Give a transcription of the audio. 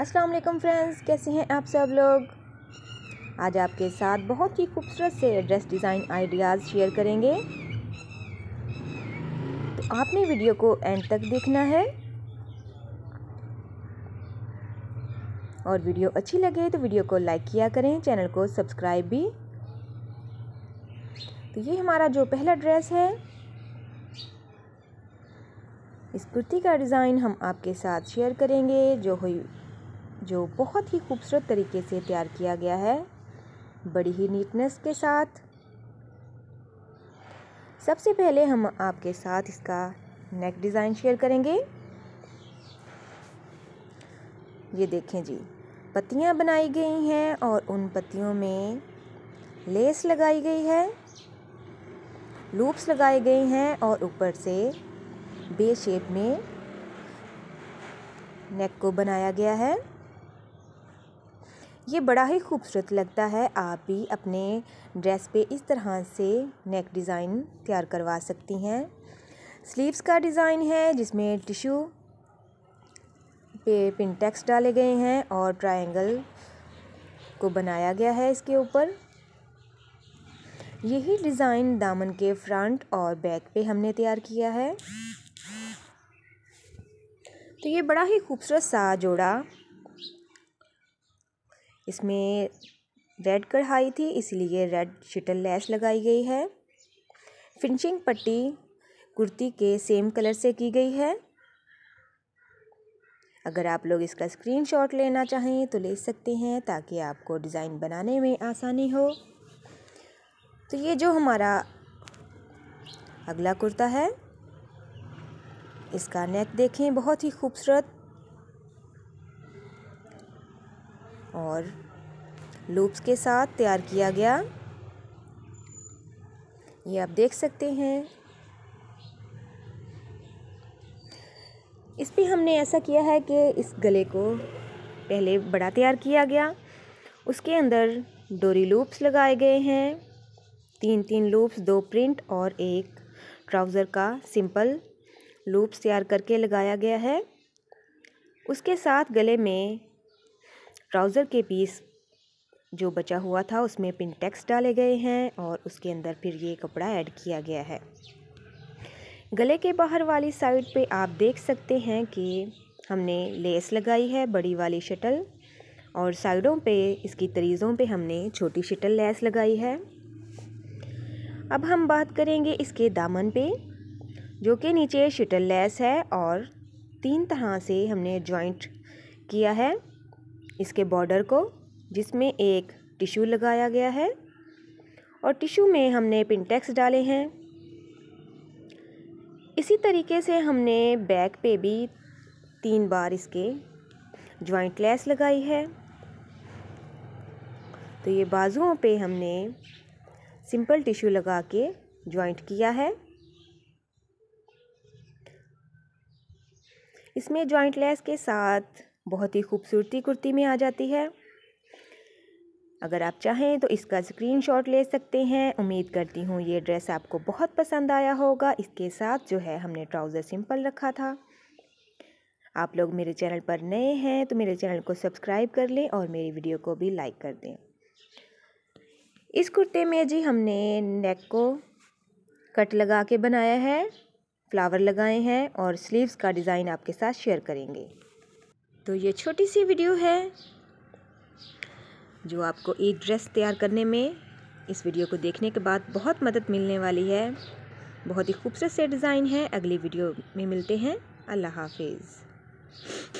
अस्सलाम वालेकुम फ्रेंड्स कैसे हैं आप सब लोग आज आपके साथ बहुत ही खूबसूरत से ड्रेस डिज़ाइन आइडियाज़ शेयर करेंगे तो आपने वीडियो को एंड तक देखना है और वीडियो अच्छी लगे तो वीडियो को लाइक किया करें चैनल को सब्सक्राइब भी तो ये हमारा जो पहला ड्रेस है इस कुर्ती का डिज़ाइन हम आपके साथ शेयर करेंगे जो हुई जो बहुत ही खूबसूरत तरीके से तैयार किया गया है बड़ी ही नीटनेस के साथ सबसे पहले हम आपके साथ इसका नेक डिज़ाइन शेयर करेंगे ये देखें जी पत्तियाँ बनाई गई हैं और उन पत्तियों में लेस लगाई गई है लूप्स लगाए गए हैं और ऊपर से बे शेप में नेक को बनाया गया है ये बड़ा ही खूबसूरत लगता है आप भी अपने ड्रेस पे इस तरह से नेक डिज़ाइन तैयार करवा सकती हैं स्लीव्स का डिज़ाइन है जिसमें टिशू पे पिन डाले गए हैं और ट्रायंगल को बनाया गया है इसके ऊपर यही डिज़ाइन दामन के फ्रंट और बैक पे हमने तैयार किया है तो ये बड़ा ही खूबसूरत सा जोड़ा इसमें रेड कढ़ाई थी इसलिए रेड शटल लैस लगाई गई है फिनिशिंग पट्टी कुर्ती के सेम कलर से की गई है अगर आप लोग इसका स्क्रीनशॉट लेना चाहें तो ले सकते हैं ताकि आपको डिज़ाइन बनाने में आसानी हो तो ये जो हमारा अगला कुर्ता है इसका नेक देखें बहुत ही खूबसूरत और लूप्स के साथ तैयार किया गया ये आप देख सकते हैं इस पर हमने ऐसा किया है कि इस गले को पहले बड़ा तैयार किया गया उसके अंदर डोरी लूप्स लगाए गए हैं तीन तीन लूप्स दो प्रिंट और एक ट्राउज़र का सिंपल लूप्स तैयार करके लगाया गया है उसके साथ गले में ट्राउज़र के पीस जो बचा हुआ था उसमें पिनटेक्स डाले गए हैं और उसके अंदर फिर ये कपड़ा ऐड किया गया है गले के बाहर वाली साइड पे आप देख सकते हैं कि हमने लेस लगाई है बड़ी वाली शटल और साइडों पे इसकी तरीज़ों पे हमने छोटी शटल लेस लगाई है अब हम बात करेंगे इसके दामन पे जो कि नीचे शटल लेस है और तीन तरह से हमने जॉइंट किया है इसके बॉर्डर को जिसमें एक टिशू लगाया गया है और टिशू में हमने पिनटेक्स डाले हैं इसी तरीके से हमने बैक पे भी तीन बार इसके जॉइंट लेस लगाई है तो ये बाजुओं पे हमने सिंपल टिश्यू लगा के जॉइंट किया है इसमें जॉइंट लेस के साथ बहुत ही खूबसूरती कुर्ती में आ जाती है अगर आप चाहें तो इसका स्क्रीनशॉट ले सकते हैं उम्मीद करती हूँ ये ड्रेस आपको बहुत पसंद आया होगा इसके साथ जो है हमने ट्राउज़र सिंपल रखा था आप लोग मेरे चैनल पर नए हैं तो मेरे चैनल को सब्सक्राइब कर लें और मेरी वीडियो को भी लाइक कर दें इस कुर्ते में जी हमने नेक को कट लगा के बनाया है फ्लावर लगाए हैं और स्लीव्स का डिज़ाइन आपके साथ शेयर करेंगे तो ये छोटी सी वीडियो है जो आपको एक ड्रेस तैयार करने में इस वीडियो को देखने के बाद बहुत मदद मिलने वाली है बहुत ही खूबसूरत से डिज़ाइन है अगली वीडियो में मिलते हैं अल्लाह हाफिज़